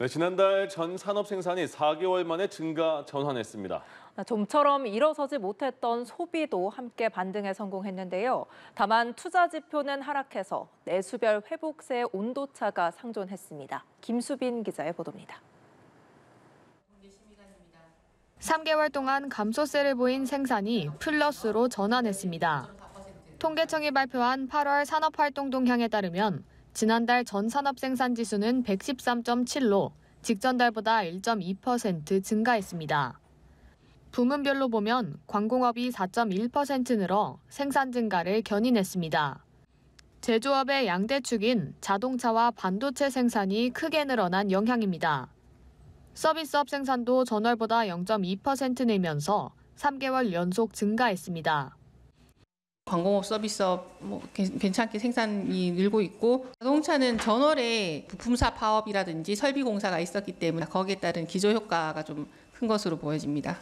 네, 지난달 전 산업 생산이 4개월 만에 증가 전환했습니다. 아, 좀처럼 일어서지 못했던 소비도 함께 반등에 성공했는데요. 다만 투자 지표는 하락해서 내수별 회복세 온도차가 상존했습니다. 김수빈 기자의 보도입니다. 3개월 동안 감소세를 보인 생산이 플러스로 전환했습니다. 통계청이 발표한 8월 산업활동 동향에 따르면 지난달 전 산업 생산 지수는 113.7로 직전달보다 1.2% 증가했습니다. 부문별로 보면 광공업이 4.1% 늘어 생산 증가를 견인했습니다. 제조업의 양대축인 자동차와 반도체 생산이 크게 늘어난 영향입니다. 서비스업 생산도 전월보다 0.2% 늘면서 3개월 연속 증가했습니다. 관공업 서비스업 뭐 괜찮게 생산이 늘고 있고 자동차는 전월에 부품사 파업이라든지 설비 공사가 있었기 때문에 거기에 따른 기조 효과가 좀 큰 것으로 보여집니다.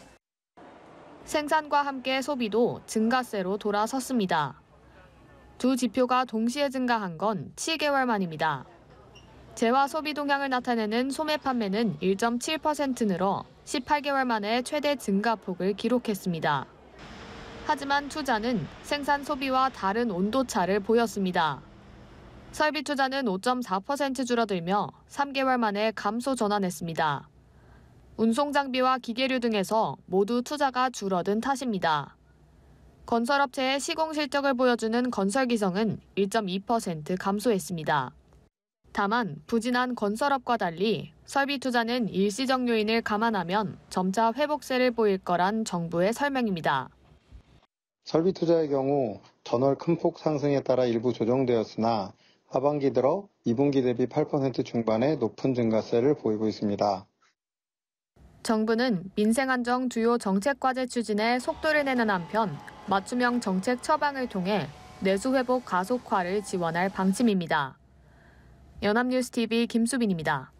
생산과 함께 소비도 증가세로 돌아섰습니다. 두 지표가 동시에 증가한 건 7개월 만입니다. 재화 소비 동향을 나타내는 소매 판매는 1.7% 늘어 18개월 만에 최대 증가폭을 기록했습니다. 하지만 투자는 생산 소비와 다른 온도차를 보였습니다. 설비 투자는 5.4% 줄어들며 3개월 만에 감소 전환했습니다. 운송 장비와 기계류 등에서 모두 투자가 줄어든 탓입니다. 건설업체의 시공 실적을 보여주는 건설기성은 1.2% 감소했습니다. 다만 부진한 건설업과 달리 설비 투자는 일시적 요인을 감안하면 점차 회복세를 보일 거란 정부의 설명입니다. 설비 투자의 경우 전월 큰 폭 상승에 따라 일부 조정되었으나 하반기 들어 2분기 대비 8% 중반의 높은 증가세를 보이고 있습니다. 정부는 민생 안정 주요 정책 과제 추진에 속도를 내는 한편 맞춤형 정책 처방을 통해 내수 회복 가속화를 지원할 방침입니다. 연합뉴스 TV 김수빈입니다.